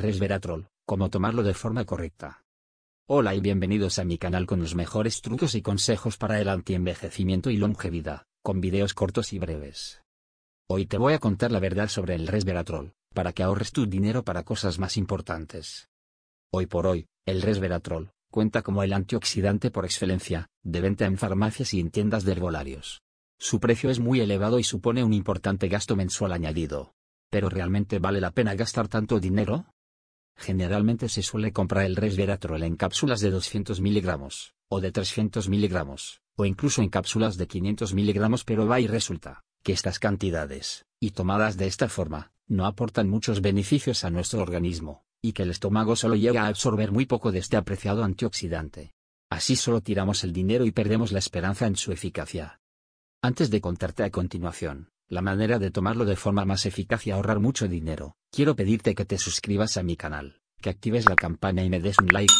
resveratrol, cómo tomarlo de forma correcta. Hola y bienvenidos a mi canal con los mejores trucos y consejos para el antienvejecimiento y longevidad, con videos cortos y breves. Hoy te voy a contar la verdad sobre el resveratrol, para que ahorres tu dinero para cosas más importantes. Hoy por hoy, el resveratrol, cuenta como el antioxidante por excelencia, de venta en farmacias y en tiendas de herbolarios. Su precio es muy elevado y supone un importante gasto mensual añadido. ¿Pero realmente vale la pena gastar tanto dinero? Generalmente se suele comprar el resveratrol en cápsulas de 200 miligramos, o de 300 miligramos, o incluso en cápsulas de 500 miligramos pero va y resulta que estas cantidades, y tomadas de esta forma, no aportan muchos beneficios a nuestro organismo, y que el estómago solo llega a absorber muy poco de este apreciado antioxidante. Así solo tiramos el dinero y perdemos la esperanza en su eficacia. Antes de contarte a continuación, la manera de tomarlo de forma más eficaz y ahorrar mucho dinero. Quiero pedirte que te suscribas a mi canal, que actives la campana y me des un like.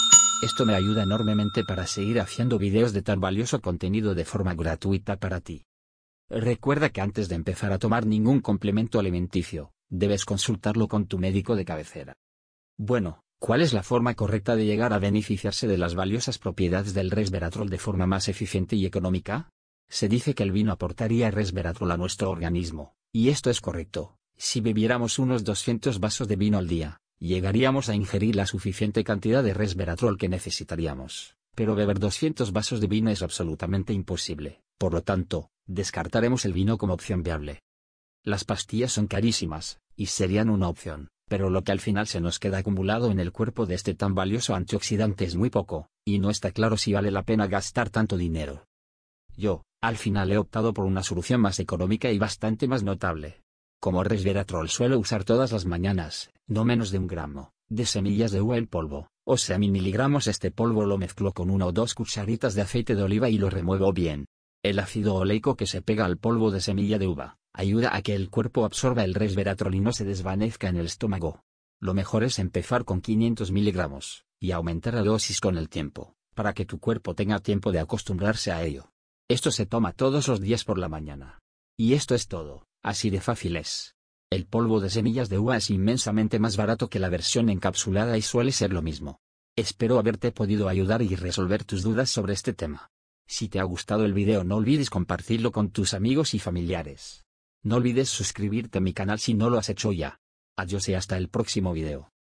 Esto me ayuda enormemente para seguir haciendo videos de tan valioso contenido de forma gratuita para ti. Recuerda que antes de empezar a tomar ningún complemento alimenticio, debes consultarlo con tu médico de cabecera. Bueno, ¿cuál es la forma correcta de llegar a beneficiarse de las valiosas propiedades del resveratrol de forma más eficiente y económica? Se dice que el vino aportaría resveratrol a nuestro organismo, y esto es correcto. Si bebiéramos unos 200 vasos de vino al día, llegaríamos a ingerir la suficiente cantidad de resveratrol que necesitaríamos, pero beber 200 vasos de vino es absolutamente imposible, por lo tanto, descartaremos el vino como opción viable. Las pastillas son carísimas, y serían una opción, pero lo que al final se nos queda acumulado en el cuerpo de este tan valioso antioxidante es muy poco, y no está claro si vale la pena gastar tanto dinero. Yo, al final he optado por una solución más económica y bastante más notable. Como resveratrol suelo usar todas las mañanas, no menos de un gramo, de semillas de uva en polvo, o sea miligramos. este polvo lo mezclo con una o dos cucharitas de aceite de oliva y lo remuevo bien. El ácido oleico que se pega al polvo de semilla de uva, ayuda a que el cuerpo absorba el resveratrol y no se desvanezca en el estómago. Lo mejor es empezar con 500 miligramos, y aumentar la dosis con el tiempo, para que tu cuerpo tenga tiempo de acostumbrarse a ello. Esto se toma todos los días por la mañana. Y esto es todo, así de fácil es. El polvo de semillas de uva es inmensamente más barato que la versión encapsulada y suele ser lo mismo. Espero haberte podido ayudar y resolver tus dudas sobre este tema. Si te ha gustado el video no olvides compartirlo con tus amigos y familiares. No olvides suscribirte a mi canal si no lo has hecho ya. Adiós y hasta el próximo video.